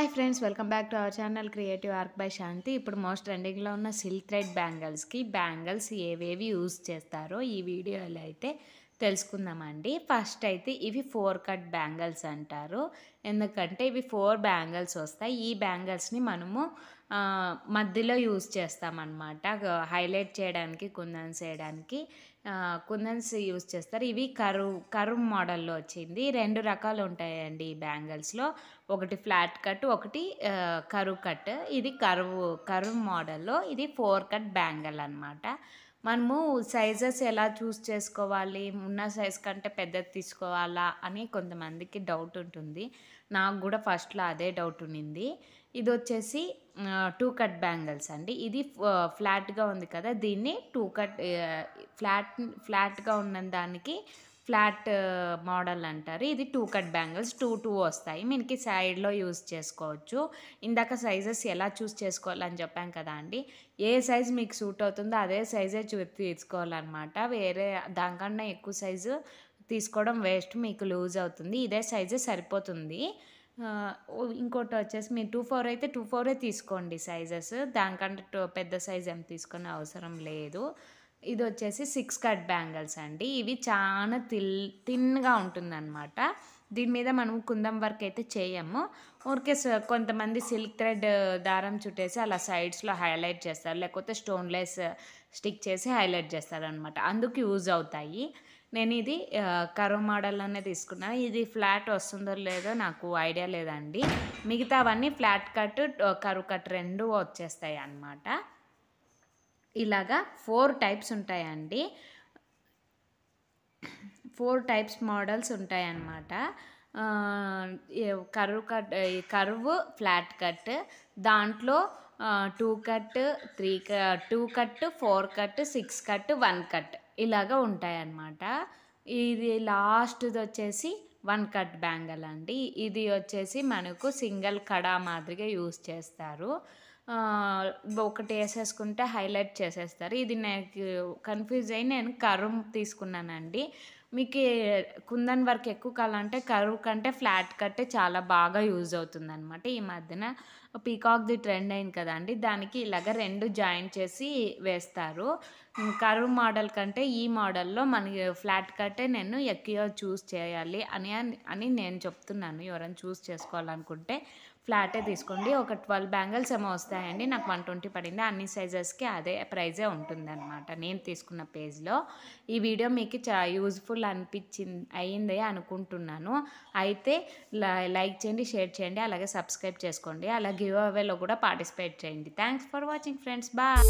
hi friends welcome back to our channel creative arc by Shanti ఇప్పుడు most ట్రెండింగ్లో ఉన్న silk thread బ్యాంగిల్స్కి bangles ఏవేవి యూజ్ చేస్తారో ఈ వీడియోలో అయితే తెలుసుకుందామండి ఫస్ట్ అయితే ఇవి ఫోర్ కట్ బ్యాంగిల్స్ అంటారు ఎందుకంటే ఇవి ఫోర్ బ్యాంగిల్స్ వస్తాయి ఈ బ్యాంగిల్స్ని మనము మధ్యలో యూజ్ చేస్తామన్నమాట హైలైట్ చేయడానికి కుందన్స్ చేయడానికి కుందన్స్ యూస్ చేస్తారు ఇవి కరు కరువ్ మోడల్లో వచ్చింది రెండు రకాలు ఉంటాయండి బ్యాంగిల్స్లో ఒకటి ఫ్లాట్ కట్ ఒకటి కరు కట్ ఇది కరువు కరువ్ మోడల్లో ఇది ఫోర్ కట్ బ్యాంగిల్ అనమాట మనము సైజెస్ ఎలా చూస్ చేసుకోవాలి ఉన్న సైజ్ కంటే పెద్దది తీసుకోవాలా అని కొంతమందికి డౌట్ ఉంటుంది నాకు కూడా ఫస్ట్లో అదే డౌట్ ఉండింది ఇది వచ్చేసి టూ కట్ బ్యాంగిల్స్ అండి ఇది ఫ్లాట్గా ఉంది కదా దీన్ని టూ కట్ ఫ్లాట్ ఫ్లాట్గా ఉన్న దానికి ఫ్లాట్ మోడల్ అంటారు ఇది two cut bangles two two వస్తాయి మీకు సైడ్లో యూజ్ చేసుకోవచ్చు ఇందాక సైజెస్ ఎలా చూస్ చేసుకోవాలని చెప్పాం కదా అండి ఏ సైజ్ మీకు సూట్ అవుతుందో అదే సైజే చూ తీసుకోవాలన్నమాట వేరే దానికన్నా ఎక్కువ సైజు తీసుకోవడం వేస్ట్ మీకు లూజ్ అవుతుంది ఇదే సైజే సరిపోతుంది ఇంకోటి వచ్చేసి మీరు టూ ఫోర్ అయితే టూ ఫోరే తీసుకోండి సైజెస్ దానికంటే పెద్ద సైజ్ ఏం తీసుకునే అవసరం లేదు ఇది వచ్చేసి సిక్స్ కట్ బ్యాంగిల్స్ అండి ఇవి చాలా తిల్ తిన్గా ఉంటుందన్నమాట దీని మీద మనం కుందం వర్క్ అయితే చేయము ఊరికే కొంతమంది సిల్క్ థ్రెడ్ దారం చుట్టేసి అలా సైడ్స్లో హైలైట్ చేస్తారు లేకపోతే స్టోన్లెస్ స్టిక్ చేసి హైలైట్ చేస్తారు అనమాట అందుకు యూజ్ అవుతాయి నేను ఇది కరో మోడల్ అనే తీసుకున్నాను ఇది ఫ్లాట్ వస్తుందో లేదో నాకు ఐడియా లేదండి మిగతావన్నీ ఫ్లాట్ కట్ కరు కట్ రెండు వచ్చేస్తాయి అన్నమాట ఇలాగా ఫోర్ టైప్స్ ఉంటాయండి ఫోర్ టైప్స్ మోడల్స్ ఉంటాయన్నమాట curve cut curve flat cut దాంట్లో two cut three two cut four cut six cut one cut ఇలాగా ఉంటాయన్నమాట ఇది లాస్ట్ది వచ్చేసి వన్ కట్ బ్యాంగిల్ అండి ఇది వచ్చేసి మనకు సింగిల్ కడా మాదిరిగా యూస్ చేస్తారు ఒకటి వేసేసుకుంటే హైలైట్ చేసేస్తారు ఇది నాకు కన్ఫ్యూజ్ అయ్యి నేను కర్వ్ తీసుకున్నానండి మీకు కుందన్ వర్క్ ఎక్కువ కావాలంటే కరువు కంటే ఫ్లాట్ కట్టే చాలా బాగా యూజ్ అవుతుంది అనమాట ఈ మధ్యన పీకాక్ది ట్రెండ్ అయింది కదండి దానికి ఇలాగ రెండు జాయిన్ చేసి వేస్తారు కరువు మోడల్ కంటే ఈ మోడల్లో మనకి ఫ్లాట్ కట్టే నేను ఎక్కువ చూస్ చేయాలి అని అని నేను చెప్తున్నాను ఎవరైనా చూస్ చేసుకోవాలనుకుంటే ఫ్లాటే తీసుకోండి ఒక ట్వెల్వ్ బ్యాంగిల్స్ ఏమో వస్తాయండి నాకు వన్ ట్వంటీ పడింది అన్ని సైజెస్కి అదే ప్రైజే అనమాట నేను తీసుకున్న పేజ్లో ఈ వీడియో మీకు చా యూజ్ఫుల్ యూస్ఫుల్ అనిపించింది అయ్యింది అనుకుంటున్నాను అయితే లైక్ చేయండి షేర్ చేయండి అలాగే సబ్స్క్రైబ్ చేసుకోండి అలా గివ్ అవేలో కూడా పార్టిసిపేట్ చేయండి thanks for watching friends bye